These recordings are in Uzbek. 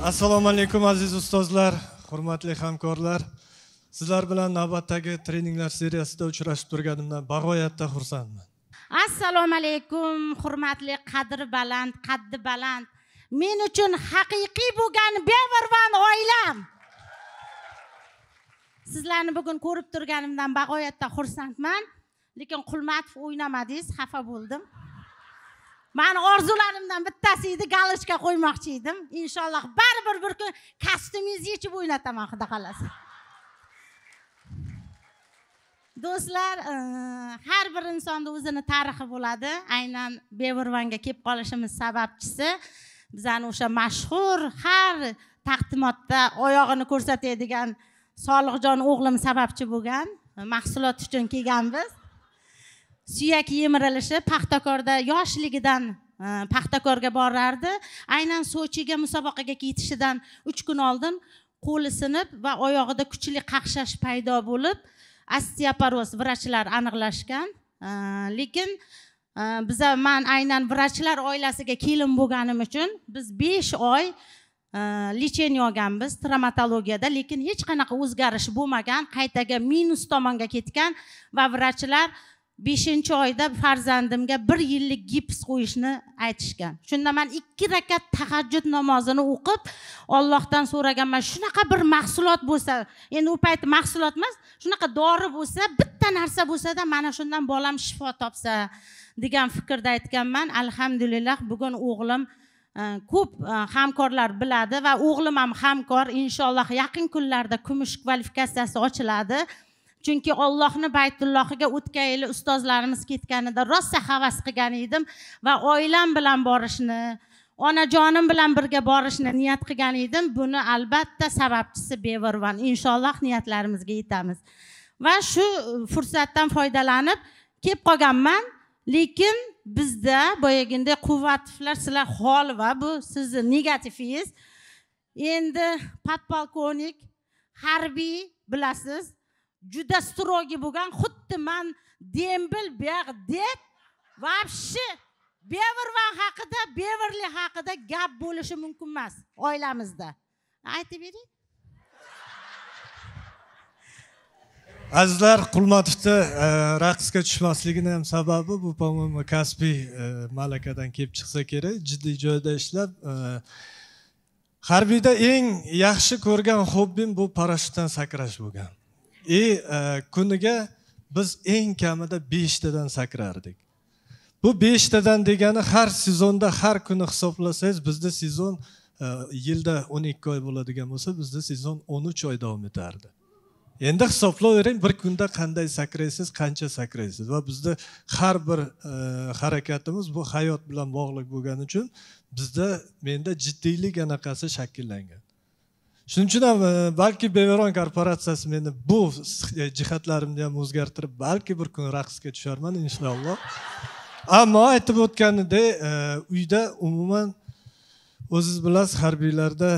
assalomu alaykum aziz ustozlar hurmatli hamkorlar sizlar bilan navbatdagi treninglar seriyasida uchrashib turganimdan bag'oyatda xursandman assalomu alaykum hurmatli qadri baland qaddi baland men uchun haqiqiy bo'lgan bevarvan oilam sizlarni bugun ko'rib turganimdan bag'oyatda xursandman lekin qulmatov o'ynamadingiz xafa bo'ldim mani orzularimdan bittasi edi galochka qo'ymoqchi edim inshaalloh baribir bir kun kostyumingizni yechib o'ynataman xudo xohlasa do'stlar e, har bir insonni o'zini tarixi bo'ladi aynan beburvanga kelib qolishimiz sababchisi bizani o'sha mashhur har taqdimotda oyog'ini ko'rsatadigan solihjon o'g'lim sababchi bo'lgan mahsulot uchun kelganmiz suyak yemirilishi paxtakorda yoshligidan e, paxtakorga borardi aynan sochiga musobaqaga ketishidan uch kun oldin qo'li sinib va oyog'ida kuchli qaqshash paydo bo'lib osteoporoz vrachlar aniqlashgan e, lekin e, biza man aynan vrachlar oilasiga kelin bo'lganim uchun biz besh oy lecheniya olganmiz travmatologiyada lekin hech qanaqa o'zgarish bo'lmagan qaytaga minus tomonga ketgan va vrachlar beshinchi oyda farzandimga bir yillik gips qo'yishni aytishgan shunda man ikki rakat tahajjud namozini o'qib ollohdan so'raganman shunaqa bir mahsulot bo'lsa endi u payt mahsulot emas shunaqa dori bo'lsa bitta narsa bo'lsada mana shundan bolam shifo topsa degan fikrda aytganman alhamdulillah bugun o'g'lim e, ko'p e, hamkorlar biladi va o'g'lim ham hamkor inshaalloh yaqin kunlarda kumush kvalifikatsiyasi ochiladi chunki ollohni baytullohiga o'tgan yili ustozlarimiz ketganida rosa havas qilgan edim va oilam bilan borishni onajonim bilan birga borishni niyat qilgan edim buni albatta sababchisi bevarvan inshaalloh niyatlarimizga yetamiz va shu fursatdan foydalanib kelib qolganman lekin bizda boyaginday quvvatovlar sizlar hol va bu sizni negativingiz endi podpolkovnik harbiy bilasiz juda строгий bo'lgan xuddi man dembil buyoq deb вообще bevirvan haqida bevirlik haqida gap bo'lishi mumkin emas oilamizda aytib bering azizlar qulmatovni e, raqsga tushmasligini ham sababi bu по моему kasbiy e, malakadan kelib chiqsa kerak jiddiy joyda ishlab e, harbiyda eng yaxshi ko'rgan hobbim bu parashyutdan sakrash bo'lgan и э, kuniga biz eng kamida beshtadan sakrardik bu beshtadan degani har sezonda har kuni hisoblasangiz bizda sezon e, yilda o'n ikki oy bo'ladigan bo'lsa bizda sezon o'n uch oy davom etardi endi hisoblayvering bir kunda qanday sakraysiz qancha sakraysiz va bizda har bir e, harakatimiz bu hayot bilan bog'liq bo'lgani uchun bizda menda jiddiylik anaqasi shakllangan shuning uchun ham e, balki beveron korporatsiyasi meni bu e, jihatlarimni ham o'zgartirib balki bir kun raqsga tusharman inshaalloh ammo aytib o'tganidek e, uyda umuman o'zingiz bilasiz harbiylarda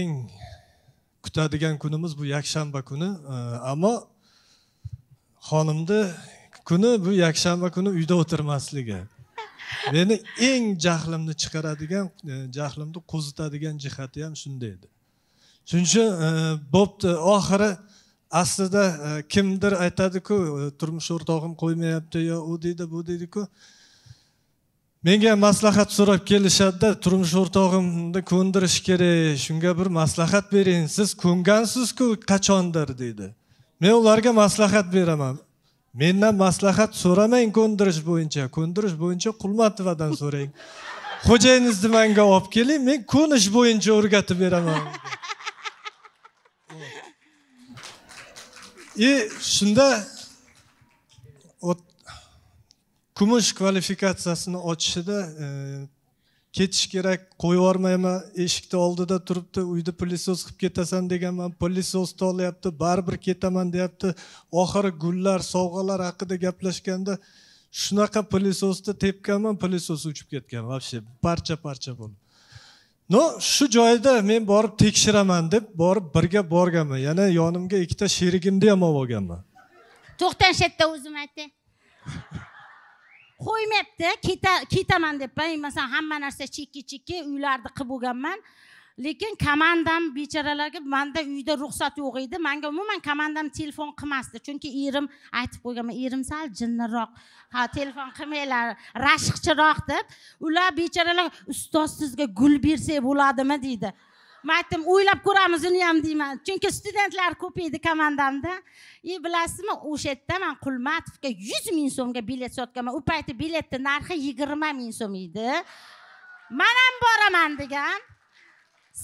eng kutadigan kunimiz bu yakshanba kuni ammo xonimni kuni bu yakshanba kuni uyda o'tirmasligi meni eng jahlimni chiqaradigan jahlimni qo'zitadigan jihati ham shunda edi shuning uchun e, bo'pti oxiri aslida e, kimdir aytadiku e, turmush o'rtog'im qo'ymayapti yo u deydi bu deydiku menga maslahat so'rab kelishadida turmush o'rtog'imni ko'ndirish kerak shunga bir maslahat bering siz ko'ngansizku qachondir deydi men ularga maslahat beraman mendan maslahat so'ramang ko'ndirish bo'yicha ko'ndirish bo'yicha qulmatovadan so'rang xo'jayinizni manga olib keling men ko'nish bo'yicha o'rgatib beraman и shunda kumush kvalifikatsiyasini ochishida e, ketish kerak qo'yib yubormayman eshikni oldida turibdi uyni pulisos qilib ketasan deganman pulisosni olyapti baribir ketaman deyapti oxiri gullar sovg'alar haqida gaplashganda shunaqa pulisosni tepganman pulisos uchib ketgan вообще parcha parcha bo'lib no shu joyda men borib tekshiraman deb borib birga borganman yana yonimga ikkita sherigimni ham olib olganman to'xtang shu yerda o'zim aytdi qo'ymayapti ketaman deb man masalan hamma narsa chekka chekka uylarni qilib bo'lganman lekin komandam bechoralarga manda uyda ruxsat yo'q edi manga umuman komandam telefon qilmasdi chunki erim aytib qo'yganman erim sal jinniroq ha telefon qilmanglar rashqchiroq deb ular bechoralar ustoz sizga gul bersak bo'ladimi deydi man aytdim o'ylab ko'ramiz uni ham deyman chunki studentlar ko'p edi komandamda и e, bilasizmi o'sha yerda man qulmatovga yuz ming so'mga bilet sotganman u paytda biletni narxi yigirma ming so'm edi man ham boraman degan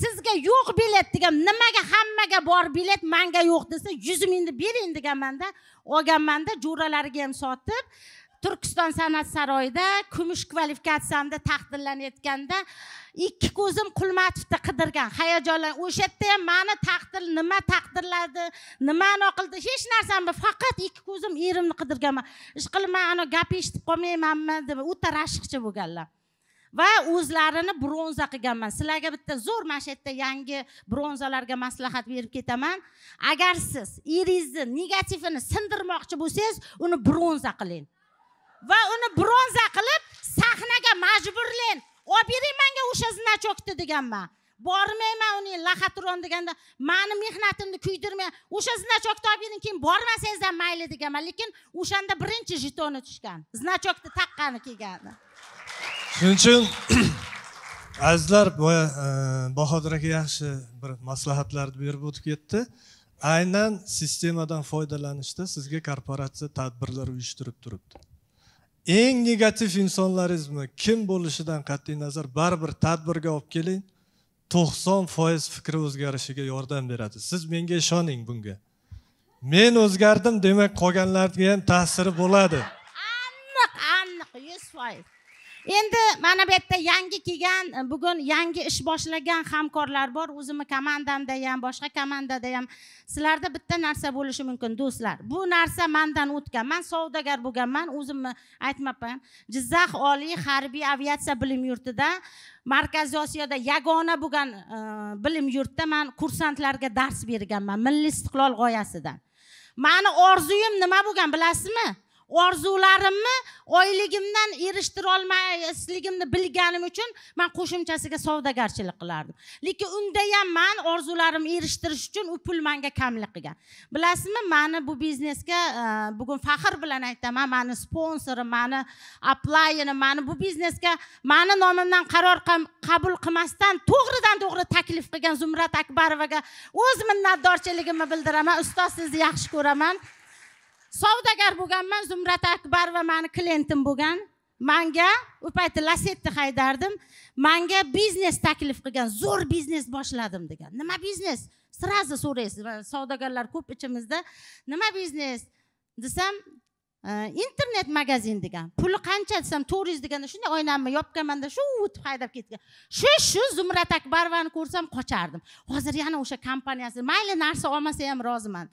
sizga yo'q bilet degan nimaga hammaga bor bilet manga yo'q desa yuz mingni bering deganmanda olganmanda jo'ralariga ham sotib turkiston san'at saroyida kumush kvalifikatsiyamni taqdirlanayotganda ikki ko'zim qulmatovni qidirgan hayajonlan o'sha yerda ham mani taqdir nima taqdirladi nima qildi hech narsamni faqat ikki ko'zim erimni qidirganman ishqilib man anavi gap eshitib qolmaymanmi deb o'ta rashiqchi bo'lganlar va o'zlarini bronza qilganman sizlarga bitta zo'r mana shu yerda yangi bronzalarga maslahat berib ketaman agar siz eringizni negativini sindirmoqchi bo'lsangiz uni bronza qiling va uni bronza qilib sahnaga majburlang olib bering manga o'sha значокni deganman bormayman uning lahatron deganda mani mehnatimni kuydirmang o'sha значокni olib bering keyin bormasangiz ham mayli deganman lekin o'shanda birinchi jetoni tushgan значокni taqqani kelgani shuning uchun azizlar boya e, bahodir aka yaxshi bir maslahatlarni berib o'tib ketdi aynan sistemadan foydalanishda sizga korporatsiya tadbirlar uyushtirib turibdi eng negativ insonlaringizni kim bo'lishidan qat'iy nazar baribir tadbirga olib keling to'qson foiz fikri o'zgarishiga yordam beradi siz menga ishoning bunga men o'zgardim demak qolganlarga ham ta'siri bo'ladi aniq aniq yuz foiz endi mana bu yerda yangi kelgan e, bugun yangi ish boshlagan hamkorlar bor o'zimni komandamda ham boshqa komandada ham sizlarda bitta narsa bo'lishi mumkin do'stlar bu narsa mandan o'tgan man savdogar bo'lganman o'zimni aytmabman jizzax oliy harbiy aviatsiya bilim yurtida markaziy osiyoda yagona bo'lgan e, bilim yurtda man kursantlarga dars berganman milliy istiqlol g'oyasidan mani orzuyim nima bo'lgan bilasizmi orzularimni oyligimdan erishtirolmasligimni bilganim uchun man qo'shimchasiga savdogarchilik qilardim lekin unda ham man orzularimni erishtirish uchun u pul manga kamlik qilgan bilasizmi mani bu biznesga e, bugun faxr bilan aytaman mani sponsorim mani aplayini mani bu biznesga mani nomimdan qaror qabul qilmasdan to'g'ridan to'g'ri taklif qilgan zumrat akbarovaga o'z minnatdorchiligimni bildiraman ustoz sizni yaxshi ko'raman savdogar bo'lganman zumrat va mani klientim bo'lgan manga u payti lasetti haydardim manga biznes taklif qilgan zo'r biznes boshladim degan nima biznes сразу so'raysiz savdogarlar ko'p ichimizda nima biznes desam e, internet magazin degan puli qancha desam to'rt yuz deganda shunday oynamni yopganmanda shu o'tib haydab ketgan shu shu zumrat akbarovani ko'rsam qochardim hozir yana o'sha kompaniyasi mayli narsa olmasa ham roziman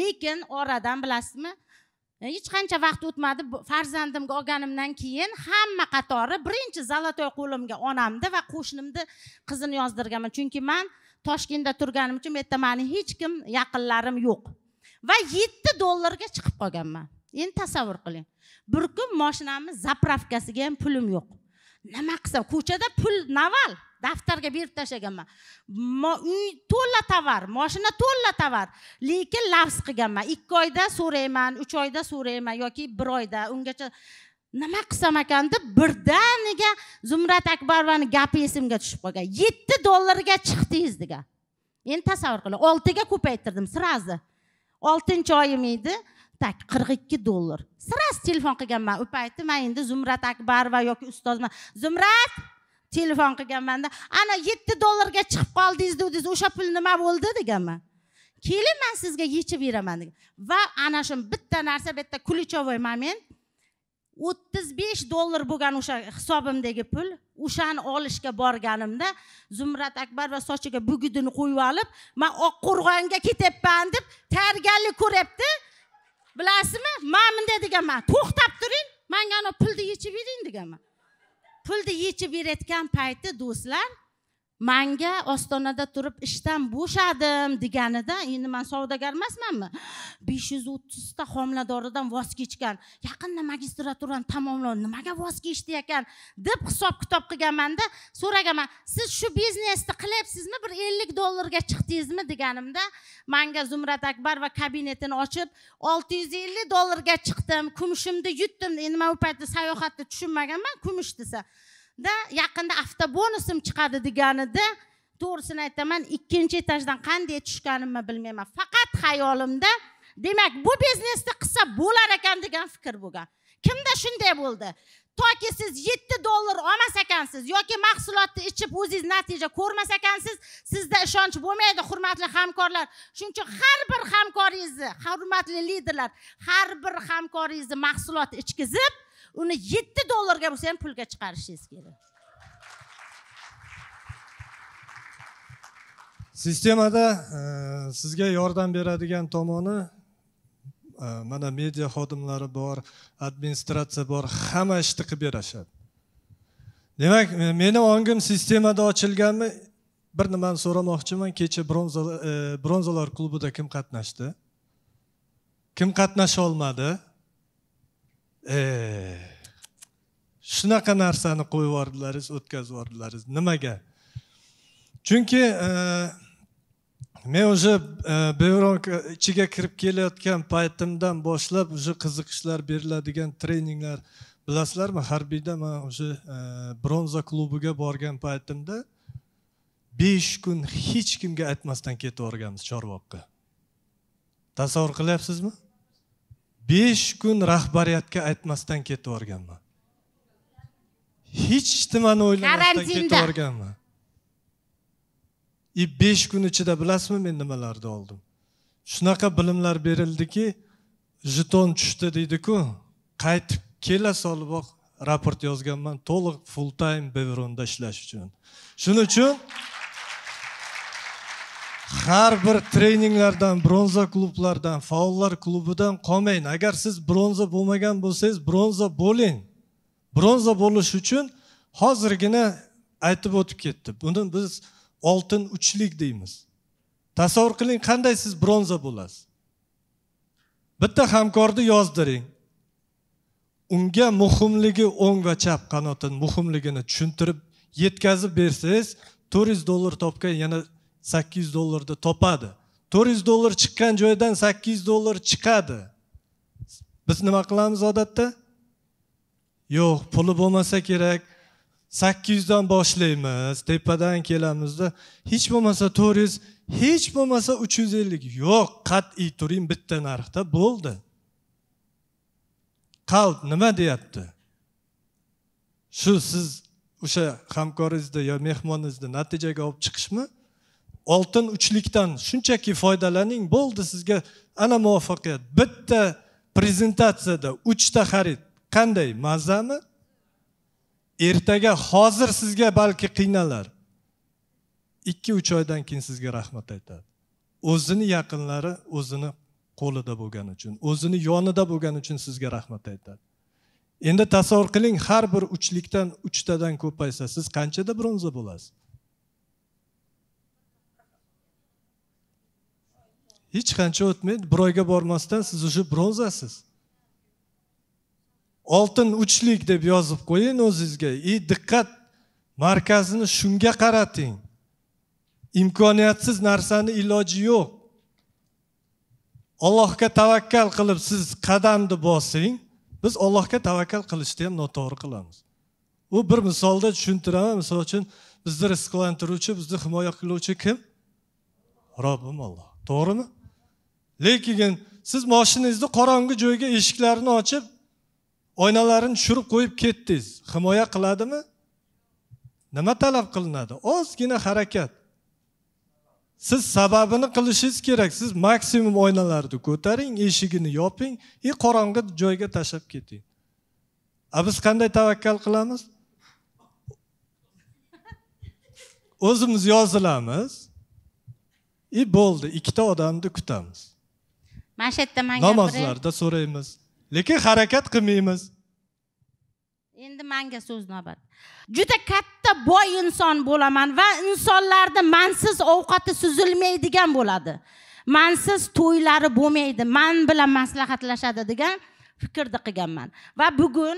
lekin oradan bilasizmi E, hech qancha vaqt o'tmadi farzandimga olganimdan keyin hamma qatori birinchi золотой qo'limga onamni va qo'shnimni qizini yozdirganman chunki man toshkentda turganim uchun bu yerda mani hech kim yaqinlarim yo'q va yetti dollarga chiqib qolganman endi tasavvur qiling bir kun moshinamni zapravkasiga ham pulim yo'q nima qilsam ko'chada pul naval daftarga berib tashlaganman uy to'la tovar moshina to'la tovar lekin lafz qilganman ikki oyda so'rayman uch oyda so'rayman yoki bir oyda ungacha nima qilsam ekan deb birdaniga zumrat akbarovani gapi esimga tushib qolgan yetti dollarga chiqdingiz degan endi tasavvur qiling oltiga ko'paytirdim сразу oltinchi oyim edi так qirq ikki dollar сразу telefon qilganman u paytda man endi zumrat akbarova yoki ustozman zumrat telefon qilganmanda ana yetti dollarga chiqib qoldingiz dedingiz o'sha pul nima bo'ldi deganman keling man sizga yechib beraman degan va ana shu bitta narsa bu yerda ключевой moment o'ttiz besh dollar bo'lgan o'sha hisobimdagi pul o'shani olishga borganimda zumrat akbar va sochiga bugudini qo'yib olib man oqqo'rg'onga ketyapman deb tayyorgarlik ko'ryapti bilasizmi man bunday deganman to'xtab turing manga ana pulni yechib bering deganman pulni yechib berayotgan payti do'stlar manga ostonada turib ishdan bo'shadim deganida endi man savdogar emasmanmi besh yuz o'ttizta homiladoridan voz kechgan yaqinda magistraturani tamomlab nimaga voz kechdi ekan deb hisob kitob qilganmanda so'raganman siz shu biznesni qilyapsizmi bir ellik dollarga chiqdingizmi deganimda manga zumrat akbar va kabinetini ochib olti yuz ellik dollarga chiqdim kumushimni yutdim endi man u paytda sayohatni tushunmaganman kumush desa da yaqinda avtobonusim chiqadi deganida to'g'risini aytaman ikkinchi etajdan qanday tushganimni bilmayman faqat xayolimda demak bu biznesni qilsa bo'lar ekan degan fikr bo'lgan kimda shunday bo'ldi toki siz yetti dollar olmas ekansiz yoki mahsulotni ichib o'zingiz natija ko'rmas ekansiz sizda ishonch bo'lmaydi hurmatli hamkorlar shuning uchun har bir hamkoringizni hurmatli liderlar har bir hamkoringizni mahsulot ichkizib uni yetti dollarga bo'lsa ham pulga chiqarishingiz kerak sistemada e, sizga yordam beradigan tomoni e, mana media xodimlari bor administratsiya bor hamma ishni qilib berishadi demak meni ongim sistemada ochilganmi bir nimani so'ramoqchiman kecha bronza e, bronzalar klubida kim qatnashdi kim qatnasha olmadi Э, shunaqa narsani qo'yib yubordilaringiz o'tkazib yubordilaringiz nimaga chunki e, men уже e, bevronka e, ichiga kirib kelayotgan paytimdan boshlab уже qiziqishlar beriladigan treninglar bilasizlarmi harbiyda man уже bronza klubiga borgan paytimda besh kun hech kimga aytmasdan ketib yuborganmiz chorvoqqa tasavvur qilyapsizmi besh kun rahbariyatga aytmasdan ketib yuborganman hech nimani o'ylamasdan ketib yuborganman и e, besh kun ichida bilasizmi men nimalarni oldim shunaqa bilimlar berildiki jeton tushdi deydiku qaytib kela soliboq raport yozganman to'liq full time bevronda ishlash uchun shuning uchun har bir treninglardan bronza klublardan faollar klubidan qolmang agar siz bronza bo'lmagan bo'lsangiz bronza bo'ling bronza bo'lish uchun hozirgina aytib o'tib ketdi buni biz oltin uchlik deymiz tasavvur qiling qanday siz bronza bo'lasiz bitta hamkorni yozdiring unga muhimligi o'ng va chap qanotini muhimligini tushuntirib yetkazib bersangiz to'rt yuz dollar topgan yana sakkiz yuz dollarda topadi to'rt yuz dollar chiqqan joydan sakkiz yuz dollar chiqadi biz nima qilamiz odatda yo'q puli bo'lmasa kerak sakkiz yuzdan boshlaymiz tepadan kelamizda hech bo'lmasa to'rt yuz hech bo'lmasa uch yuz ellik yo'q qat'iy turing bitta narxda bo'ldi qalb nima deyapti shu siz o'sha hamkoringizni yo mehmoningizni natijaga olib chiqishmi oltin uchlikdan shunchaki foydalaning bo'ldi sizga ana muvaffaqiyat bitta prezentatsiyada uchta xarid qanday mazami ertaga hozir sizga balki qiynalar ikki uch oydan keyin sizga rahmat aytadi o'zini yaqinlari o'zini qo'lida bo'lgani uchun o'zini yonida bo'lgani uchun sizga rahmat aytadi endi tasavvur qiling har bir uchlikdan uchtadan ko'paysa siz qanchada bronza bo'lasiz hech qancha o'tmaydi bir oyga bormasdan siz уже bronzasiz oltin uchlik deb yozib qo'ying o'zizga и diqqat markazini shunga qarating imkoniyatsiz narsani iloji yo'q ollohga tavakkal qilib siz qadamni bosing biz ollohga tavakkal qilishni ham noto'g'ri qilamiz u bir misolda tushuntiraman misol uchun bizni rizqlantiruvchi bizni himoya qiluvchi kim robbim olloh to'g'rimi lekin siz moshinangizni qorong'i joyga eshiklarini ochib oynalarini tushirib qo'yib ketdingiz himoya qiladimi nima talab qilinadi ozgina harakat siz sababini qilishingiz kerak siz maksimum oynalarni ko'taring eshigini yoping и e, qorong'i joyga tashlab keting a biz qanday tavakkal qilamiz o'zimiz yozilamiz и e, bo'ldi ikkita odamni kutamiz mana shu yerda man namozlarda so'raymiz lekin harakat qilmaymiz endi manga so'z navbat juda katta boy inson bo'laman va insonlarni mansiz ovqati suzilmaydigan bo'ladi mansiz to'ylari bo'lmaydi man bilan maslahatlashadi degan fikrni qilganman va bugun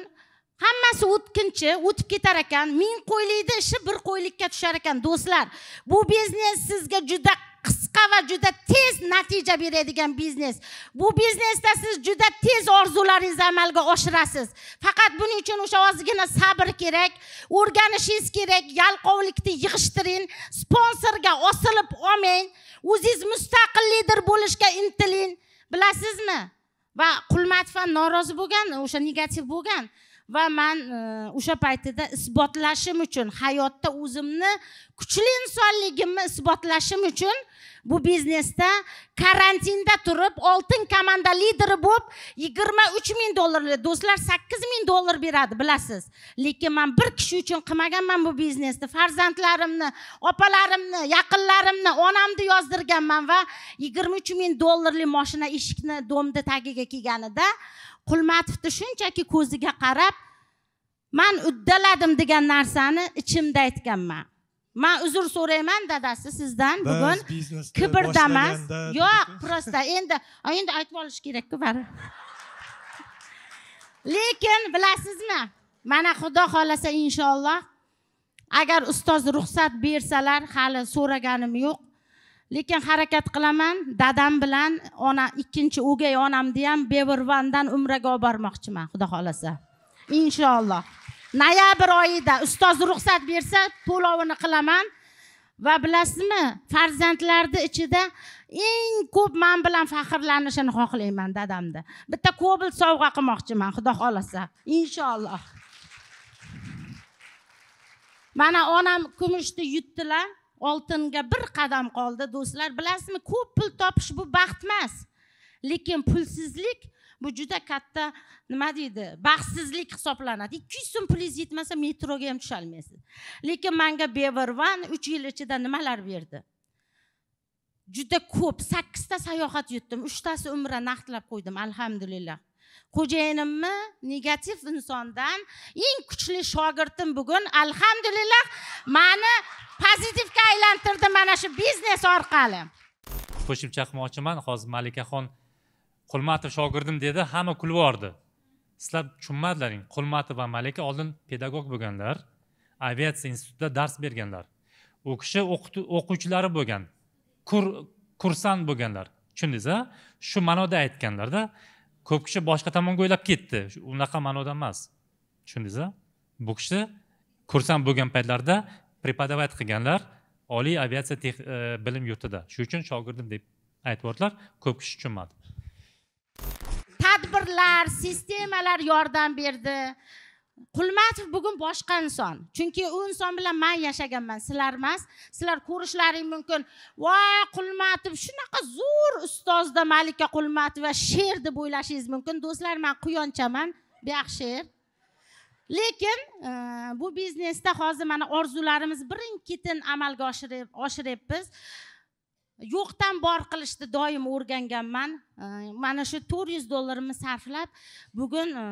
hammasi o'tkinchi o'tib ketar ekan ming qo'ylikni ishi bir qo'ylikka tushar ekan do'stlar bu biznes sizga juda qisqa va juda tez natija beradigan biznes bu biznesda siz juda tez orzularingizni amalga oshirasiz faqat buning uchun o'sha ozgina sabr kerak o'rganishingiz kerak yalqovlikni yig'ishtiring sponsorga osilib olmang o'zingiz mustaqil lider bo'lishga intiling bilasizmi va qulmatov norozi bo'lgan o'sha negativ bo'lgan va man e, o'sha paytida isbotlashim uchun hayotda o'zimni kuchli insonligimni isbotlashim uchun bu biznesda karantinda turib oltin komanda lideri bo'lib yigirma uch ming dollar do'stlar sakkiz ming dollar beradi bilasiz lekin man bir kishi uchun qilmaganman bu biznesni farzandlarimni opalarimni yaqinlarimni onamni yozdirganman va yigirma uch ming dollarlik moshina eshikni domni tagiga kelganida qulmatovni shunchaki ko'ziga qarab man uddaladim degan narsani ichimda aytganman man uzr so'rayman dadasi sizdan bugun kibrdamas. yo'q просто endi endi aytib olish kerakku bari lekin bilasizmi mana xudo xohlasa inshaalloh agar ustoz ruxsat bersalar hali so'raganim yo'q lekin harakat qilaman dadam bilan ona ikkinchi o'gay onamni ham bevrvandan umraga olib bormoqchiman xudo xohlasa inshaalloh noyabr oyida ustoz ruxsat bersa to'lovini qilaman va bilasizmi farzandlarni ichida eng ko'p man bilan faxrlanishini xohlayman dadamni bitta kobalt sovg'a qilmoqchiman xudo xohlasa inshaalloh mana onam kumushni yutdilar oltinga bir qadam qoldi do'stlar bilasizmi ko'p pul topish bu baxt emas lekin pulsizlik bu juda katta nima deydi baxtsizlik hisoblanadi ikki yuz so'm pulingiz yetmasa metroga ham tusholmaysiz lekin manga bevarvan uch yil ichida nimalar berdi juda ko'p sakkizta sayohat yurdim uchtasi umra naqdlab qo'ydim alhamdulillah xo'jayinimni negativ insondan eng kuchli shogirdim bugun alhamdulillah mani pozitivga aylantirdi mana shu biznes orqali qo'shimcha qilmoqchiman hozir malikaxon qulmatov shogirdim dedi hamma kulib yubordi sizlar tushunmadilaring qulmatov va malika oldin pedagog bo'lganlar aviatsiya institutida dars berganlar u kishi o'quvchilari bo'lgan kur, kursant bo'lganlar tushundingiz a shu ma'noda aytganlarda ko'p kishi boshqa tomonga o'ylab ketdi unaqa ma'noda emas tushundingiz a bu kishi kursant bo'lgan paytlarida преподавать qilganlar oliy aviatsiya e, bilim yurtida shuning uchun shogirdim deb aytib ko'p kishi tushunmadi tadbirlar sistemalar yordam berdi qulmatov bugun boshqa inson chunki u inson bilan man yashaganman sizlar emas sizlar ko'rishlaring mumkin voy qulmatov shunaqa zo'r ustozda malika qulmatova she'r deb o'ylashingiz mumkin do'stlar man quyonchaman buyoq she'r lekin e, bu biznesda hozir mana orzularimiz birin ketin amalga oshiryapmiz yo'qdan bor qilishni doim o'rganganman mana shu to'rt yuz dollarimni sarflab bugun e,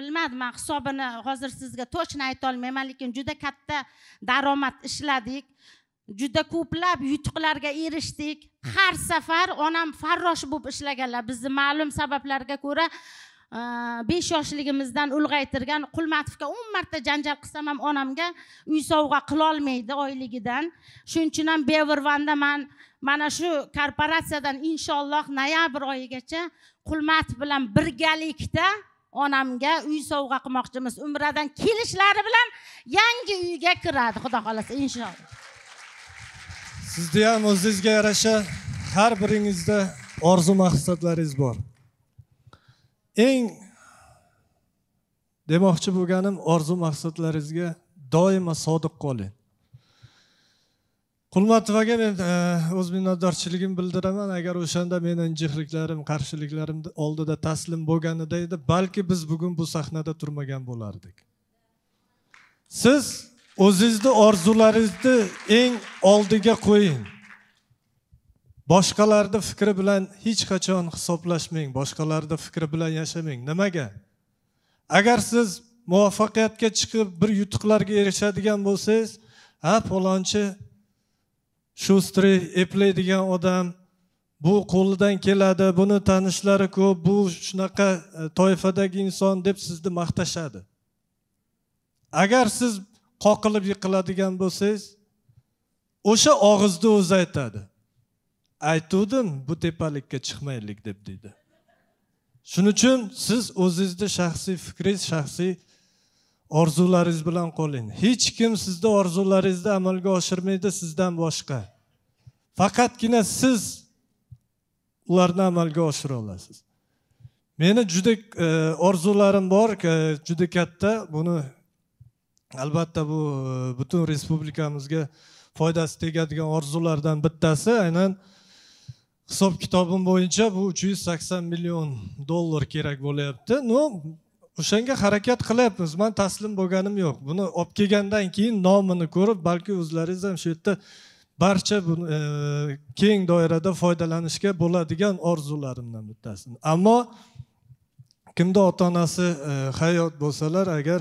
bilmadim man hisobini hozir sizga точно aytolmayman lekin juda katta daromad ishladik juda ko'plab yutuqlarga erishdik har safar onam farrosh bo'lib ishlaganlar bizni ma'lum sabablarga ko'ra Э, besh yoshligimizdan ulg'aytirgan qulmatovga o'n marta janjal qilsam ham onamga uy sovg'a qilolmaydi oyligidan shuning uchun ham bevrvanda man mana shu korporatsiyadan inshaalloh noyabr oyigacha qulmatov bilan birgalikda onamga uy sovg'a qilmoqchimiz umradan kelishlari bilan yangi uyga kiradi xudo xohlasa inshaalloh sizni ham o'zingizga yarasha har biringizda orzu maqsadlaringiz bor eng demoqchi bo'lganim orzu maqsadlaringizga doimo sodiq qoling qulmatovaga men e, o'z minnatdorchiligim bildiraman agar o'shanda meni injiqliklarim qarshiliklarim oldida taslim bo'lganida edi balki biz bugun bu sahnada turmagan bo'lardik siz o'zingizni orzularingizni eng oldiga qo'ying boshqalarni fikri bilan hech qachon hisoblashmang boshqalarni fikri bilan yashamang nimaga agar siz muvaffaqiyatga chiqib bir yutuqlarga erishadigan bo'lsangiz ha palonchi shustri eplaydigan odam bu qo'lidan keladi buni tanishlari ko'p bu shunaqa e, toifadagi inson deb sizni maqtashadi agar siz qoqilib yiqiladigan bo'lsangiz o'sha og'izni o'zi aytadi aytuvdim bu tepalikka chiqmaylik deb deydi shuning uchun siz o'zingizni shaxsiy fikringiz shaxsiy orzularingiz bilan qoling hech kim sizni orzularingizni amalga oshirmaydi sizdan boshqa faqatgina siz ularni amalga oshira olasiz meni juda e, orzularim bor e, juda katta buni albatta bu e, butun respublikamizga foydasi tegadigan orzulardan bittasi aynan hisob kitobim bo'yicha bu uch yuz sakson million dollar kerak bo'lyapti no o'shanga harakat qilyapmiz man taslim bo'lganim yo'q buni olib kelgandan keyin nomini ko'rib balki o'zlaringiz ham shu yerda barcha e, keng doirada foydalanishga bo'ladigan orzularimdan bittasi ammo kimda ota onasi e, hayot bo'lsalar agar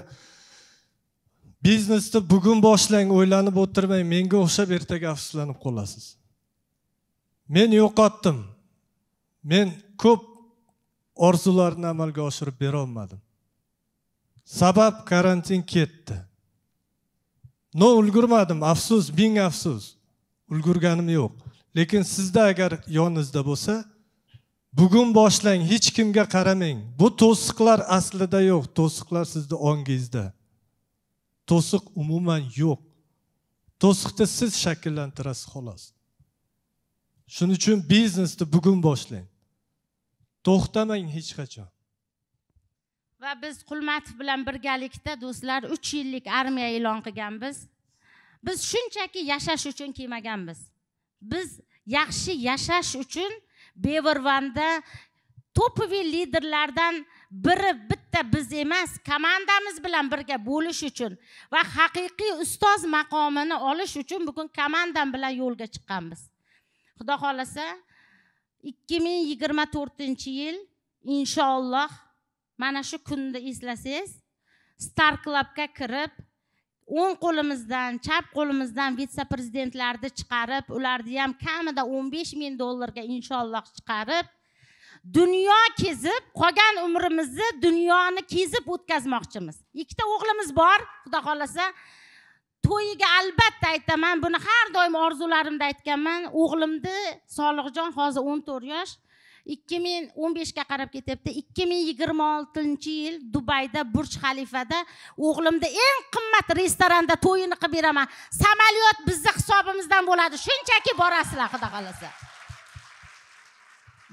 biznesni bugun boshlang o'ylanib o'tirmang menga o'xshab ertaga afsuslanib qolasiz men yo'qotdim men ko'p orzularni amalga oshirib berolmadim sabab karantin ketdi no ulgurmadim afsus ming afsus ulgurganim yo'q lekin sizda agar yoningizda bo'lsa bugun boshlang hech kimga qaramang bu to'siqlar aslida yo'q to'siqlar sizni ongingizda to'siq umuman yo'q to'siqni siz shakllantirasiz xolos shuning uchun biznesni bugun boshlang to'xtamang hech qachon va biz qulmatov bilan birgalikda do'stlar uch yillik armiya e'lon qilganmiz biz shunchaki yashash uchun kelmaganmiz biz yaxshi yashash uchun Bevervanda topoviy liderlardan biri bitta biz emas komandamiz bilan birga bo'lish uchun va haqiqiy ustoz maqomini olish uchun bugun komandam bilan yo'lga chiqqanmiz xudo xohlasa ikki ming yigirma to'rtinchi yil inshaalloh mana shu kunni eslasangiz star clubga kirib o'ng qo'limizdan chap qo'limizdan vitse prezidentlarni chiqarib ularni ham kamida o'n besh ming dollarga inshaalloh chiqarib dunyo kezib qolgan umrimizni dunyoni kezib o'tkazmoqchimiz ikkita o'g'limiz bor xudo xohlasa to'yiga albatta aytaman buni har doim orzularimda aytganman o'g'limni solihjon hozir o'n to'rt yosh ikki ming o'n beshga qarab ketyapti ikki ming yigirma oltinchi yil dubayda burj xalifada o'g'limni eng qimmat restoranda to'yini qilib beraman samolyot bizni hisobimizdan bo'ladi shunchaki borasizlar xudo xohlasa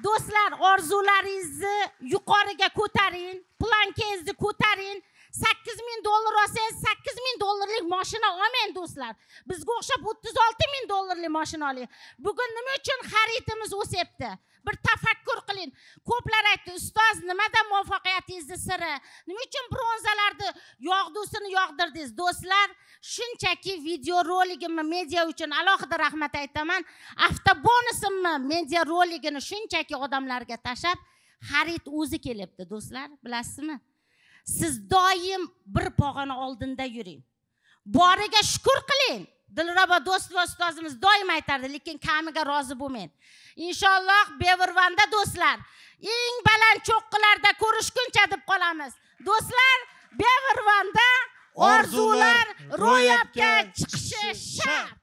do'stlar orzularingizni yuqoriga ko'taring plankangizni ko'taring sakkiz ming dollar olsangiz sakkiz ming dollarlik moshina olmang do'stlar bizga o'xshab o'ttiz olti ming dollarli moshina oling bugun nima uchun xaridimiz o'syapti bir tafakkur qiling ko'plar aytdi ustoz nimada muvaffaqiyatingizni siri nima uchun bronzalarni yog'dusini yog'dirdingiz do'stlar shunchaki videorolikimni media uchun alohida rahmat aytaman avtobonusimni media roligini shunchaki odamlarga tashlab xarid o'zi kelyapti do'stlar bilasizmi siz doim bir pog'ona oldinda yuring boriga shukur qiling dilrabo do'st va ustozimiz doim aytardi lekin kamiga rozi bo'lmang inshaalloh bevurvanda do'stlar eng baland cho'qqilarda ko'rishguncha deb qolamiz do'stlar bevurvanda orzular ro'yobga chiqishi shart